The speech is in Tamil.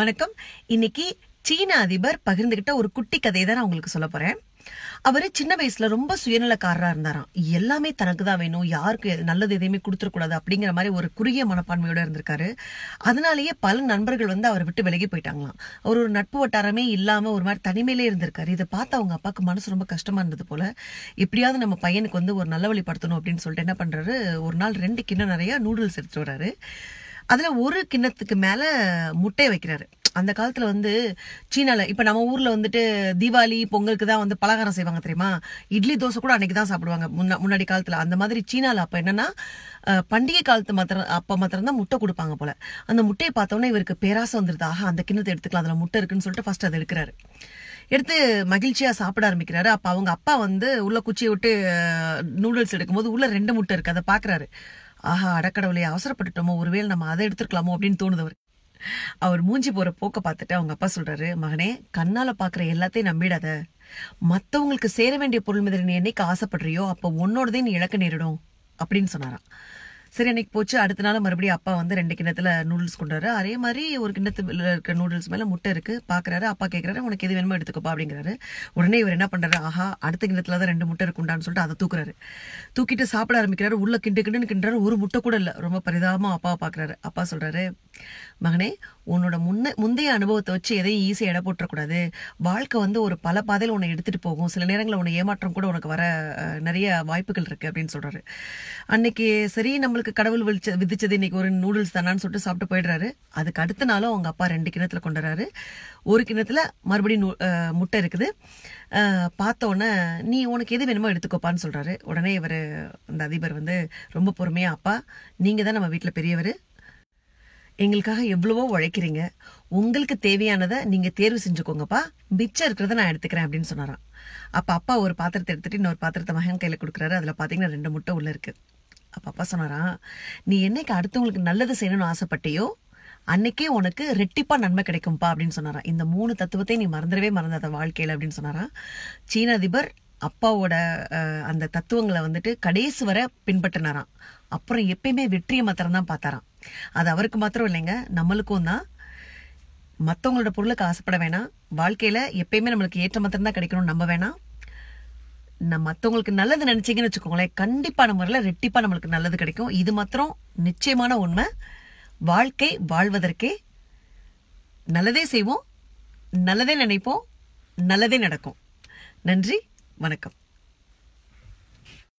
வணக்கம் இன்னைக்கு சீன அதிபர் பகிர்ந்துகிட்ட ஒரு குட்டி கதையை தான் நான் உங்களுக்கு சொல்ல போறேன் அவர் சின்ன வயசுல ரொம்ப சுயநலக்காரரா இருந்தாராம் எல்லாமே தனக்கு தான் வேணும் யாருக்கு நல்லது எதையுமே கொடுத்துருக்கூடாது அப்படிங்கிற மாதிரி ஒரு குறுகிய மனப்பான்மையோட இருந்திருக்காரு அதனாலேயே பல நண்பர்கள் வந்து அவரை விட்டு விலகி போயிட்டாங்களாம் அவர் ஒரு நட்பு வட்டாரமே இல்லாம ஒரு மாதிரி தனிமையிலே இருந்திருக்காரு இதை பார்த்து அவங்க அப்பாவுக்கு மனசு ரொம்ப கஷ்டமா இருந்தது போல எப்படியாவது நம்ம பையனுக்கு வந்து ஒரு நல்ல வழிப்படுத்தணும் அப்படின்னு சொல்லிட்டு என்ன பண்றாரு ஒரு நாள் ரெண்டு கிண்ணம் நிறைய நூடுல்ஸ் எடுத்துட்டு வராரு அதுல ஒரு கிண்ணத்துக்கு மேல முட்டையை வைக்கிறாரு அந்த காலத்துல வந்து சீனால இப்ப நம்ம ஊர்ல வந்துட்டு தீபாவளி பொங்கலுக்கு தான் வந்து பலகாரம் செய்வாங்க தெரியுமா இட்லி தோசை கூட அன்னைக்கு தான் சாப்பிடுவாங்க முன்ன முன்னாடி காலத்துல அந்த மாதிரி சீனால அப்ப என்னன்னா பண்டிகை காலத்து மாத்திரம் அப்ப மாத்திரம் தான் முட்டை கொடுப்பாங்க போல அந்த முட்டையை பார்த்தோன்னே இவருக்கு பேராசம் வந்துருது ஆஹா அந்த கிண்ணத்தை எடுத்துக்கலாம் அதுல முட்டை இருக்குன்னு சொல்லிட்டு ஃபர்ஸ்ட் அதை எடுக்கிறாரு எடுத்து மகிழ்ச்சியா சாப்பிட ஆரம்பிக்கிறாரு அப்ப அவங்க அப்பா வந்து உள்ள குச்சியை விட்டு நூடுல்ஸ் எடுக்கும்போது உள்ள ரெண்டு முட்டை இருக்கு அதை பாக்குறாரு ஆஹா அடக்கடவுளே அவசரப்பட்டுட்டோமோ ஒருவேளை நம்ம அதை எடுத்துருக்கலாமோ அப்படின்னு தோணுது அவர் அவர் மூஞ்சி போற போக்க பார்த்துட்டு அவங்க அப்பா சொல்றாரு மகனே கண்ணால பாக்குற எல்லாத்தையும் நம்பிடாத மத்தவங்களுக்கு சேர வேண்டிய பொருள் மீது நீ என்னைக்கு ஆசைப்படுறியோ அப்ப உன்னோடதே நீ இழக்க நேரிடும் அப்படின்னு சொன்னாராம் சரி அன்னைக்கு போச்சு அடுத்த நாள் மறுபடியும் அப்பா வந்து ரெண்டு கிண்ணத்தில் நூடுல்ஸ் கொண்டாரு அதே மாதிரி ஒரு கிண்ணத்தில் இருக்கிற நூடுல்ஸ் மேலே முட்டை இருக்குது பார்க்குறாரு அப்பா கேட்குறாரு உனக்கு எது வேணுமோ எடுத்துக்கப்பா அப்படிங்கிறாரு உடனே இவர் என்ன பண்றாரு ஆஹா அடுத்த கிண்ணத்தில் தான் ரெண்டு முட்டை இருக்குண்டான்னு சொல்லிட்டு அதை தூக்குறாரு தூக்கிட்டு சாப்பிட ஆரம்பிக்கிறாரு உள்ள கிண்டு கிண்டுன்னு கிண்டுறாரு ஒரு முட்டை கூட இல்லை ரொம்ப பரிதாபமா அப்பாவை பார்க்குறாரு அப்பா சொல்றாரு மகனே உன்னோட முன்ன முந்தைய அனுபவத்தை வச்சு எதையும் ஈஸியாக எடை போட்டுறக்கூடாது வாழ்க்கை வந்து ஒரு பல பாதையில் உன்னை எடுத்துகிட்டு போகும் சில நேரங்களில் உன்னை ஏமாற்றம் கூட உனக்கு வர நிறைய வாய்ப்புகள் இருக்குது அப்படின்னு சொல்கிறாரு அன்னைக்கு சரி நம்மளுக்கு கடவுள் விழிச்ச விதிச்சது இன்னைக்கு ஒரு நூடுல்ஸ் தானான்னு சொல்லிட்டு சாப்பிட்டு போயிடுறாரு அதுக்கு அடுத்த நாளும் அவங்க அப்பா ரெண்டு கிணத்துல கொண்டு ஒரு கிணத்துல மறுபடியும் முட்டை இருக்குது பார்த்தோன்னே நீ உனக்கு எது வேணுமோ எடுத்துக்கோப்பான்னு சொல்கிறாரு உடனே இவர் அந்த அதிபர் வந்து ரொம்ப பொறுமையாக அப்பா நீங்கள் தான் நம்ம வீட்டில் பெரியவர் எங்களுக்காக எவ்வளவோ உழைக்கிறீங்க உங்களுக்கு தேவையானதை நீங்கள் தேர்வு செஞ்சுக்கோங்கப்பா மிச்சம் இருக்கிறத நான் எடுத்துக்கிறேன் அப்படின்னு சொன்னாரான் அப்போ அப்பா ஒரு பாத்திரத்தை எடுத்துகிட்டு இன்னொரு பாத்திரத்தை மகன் கையில் கொடுக்குறாரு அதில் பார்த்தீங்கன்னா ரெண்டு முட்டை உள்ளே இருக்கு அப்போ அப்பா சொன்னாரான் நீ என்னைக்கு அடுத்தவங்களுக்கு நல்லது செய்யணும்னு ஆசைப்பட்டியோ அன்னைக்கே உனக்கு ரெட்டிப்பா நன்மை கிடைக்கும்பா அப்படின்னு சொன்னாரான் இந்த மூணு தத்துவத்தை நீ மறந்துடவே மறந்தாத வாழ்க்கையில் அப்படின்னு சொன்னாரான் சீன அதிபர் அப்பாவோட அந்த தத்துவங்களை வந்துட்டு கடைசி வரை பின்பற்றினாராம் அப்புறம் எப்பயுமே வெற்றியை மாத்திரம் தான் பார்த்தாராம் அது அவருக்கு மாத்திரம் இல்லைங்க நம்மளுக்கும் தான் மற்றவங்களோட பொருளுக்கு ஆசைப்பட வேணாம் வாழ்க்கையில் எப்பயுமே நம்மளுக்கு ஏற்ற மாத்திரம் தான் கிடைக்கணும்னு நம்ம வேணாம் நம்ம மற்றவங்களுக்கு நல்லது நினச்சிங்கன்னு வச்சுக்கோங்களேன் கண்டிப்பான முறையில் ரெட்டிப்பாக நம்மளுக்கு நல்லது கிடைக்கும் இது மாத்திரம் நிச்சயமான உண்மை வாழ்க்கை வாழ்வதற்கே நல்லதே செய்வோம் நல்லதே நினைப்போம் நல்லதே நடக்கும் நன்றி வணக்கம்